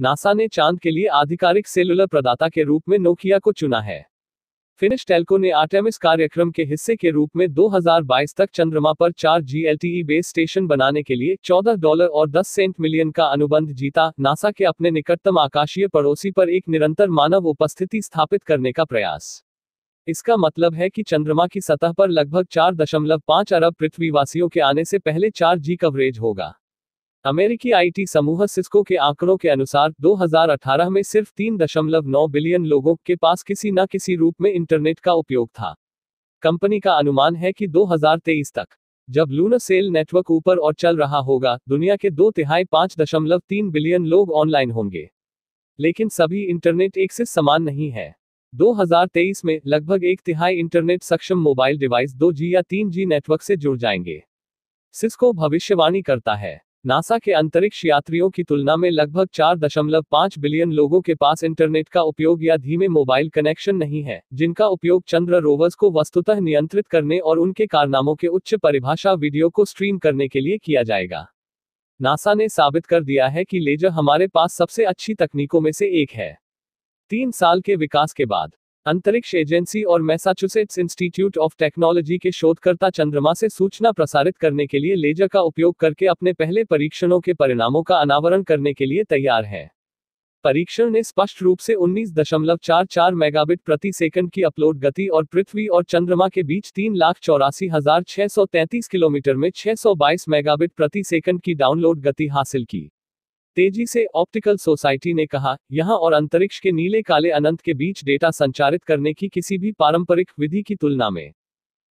NASA ने चांद के लिए आधिकारिक सेलुलर प्रदाता के रूप में नोकिया को चुना है फिनिश टेलको ने आर्टेमिस कार्यक्रम के हिस्से के रूप में 2022 तक चंद्रमा पर चार जी बेस स्टेशन बनाने के लिए 14 डॉलर और 10 सेंट मिलियन का अनुबंध जीता नासा के अपने निकटतम आकाशीय पड़ोसी पर एक निरंतर मानव उपस्थिति स्थापित करने का प्रयास इसका मतलब है कि चंद्रमा की सतह पर लगभग चार अरब पृथ्वीवासियों के आने से पहले चार कवरेज होगा अमेरिकी आईटी समूह सिस्को के आंकड़ों के अनुसार 2018 में सिर्फ 3.9 बिलियन लोगों के पास किसी न किसी रूप में इंटरनेट का उपयोग था कंपनी का अनुमान है कि 2023 तक जब लूनो सेल नेटवर्क ऊपर और चल रहा होगा दुनिया के दो तिहाई पांच दशमलव तीन बिलियन लोग ऑनलाइन होंगे लेकिन सभी इंटरनेट एक से समान नहीं है 2023 में लगभग एक तिहाई इंटरनेट सक्षम मोबाइल डिवाइस 2G या 3G नेटवर्क से जुड़ जाएंगे सिस्को भविष्यवाणी करता है नासा के अंतरिक्ष यात्रियों की तुलना में लगभग 4.5 बिलियन लोगों के पास इंटरनेट का उपयोग या धीमे मोबाइल कनेक्शन नहीं है जिनका उपयोग चंद्र रोवर्स को वस्तुतः नियंत्रित करने और उनके कारनामों के उच्च परिभाषा वीडियो को स्ट्रीम करने के लिए किया जाएगा नासा ने साबित कर दिया है कि लेजर हमारे पास सबसे अच्छी तकनीकों में से एक है तीन साल के विकास के बाद अंतरिक्ष एजेंसी और मैसाचुसेट्स इंस्टीट्यूट ऑफ टेक्नोलॉजी के शोधकर्ता चंद्रमा से सूचना प्रसारित करने के लिए लेजर का उपयोग करके अपने पहले परीक्षणों के परिणामों का अनावरण करने के लिए तैयार हैं परीक्षण ने स्पष्ट रूप से 19.44 मेगाबिट प्रति सेकंड की अपलोड गति और पृथ्वी और चंद्रमा के बीच तीन लाख चौरासी हजार छह सौ तैंतीस किलोमीटर में बाईस मेगाबिट प्रति सेकंड की डाउनलोड गति हासिल की तेजी से ऑप्टिकल सोसाइटी ने कहा यहाँ और अंतरिक्ष के नीले काले अनंत के बीच डेटा संचारित करने की किसी भी पारंपरिक विधि की तुलना में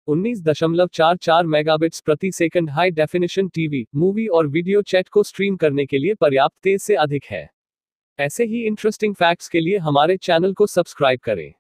19.44 मेगाबिट्स प्रति second high definition TV movie और वीडियो चैट को स्ट्रीम करने के लिए पर्याप्त तेज से अधिक है ऐसे ही इंटरेस्टिंग फैक्ट्स के लिए हमारे चैनल को सब्सक्राइब करें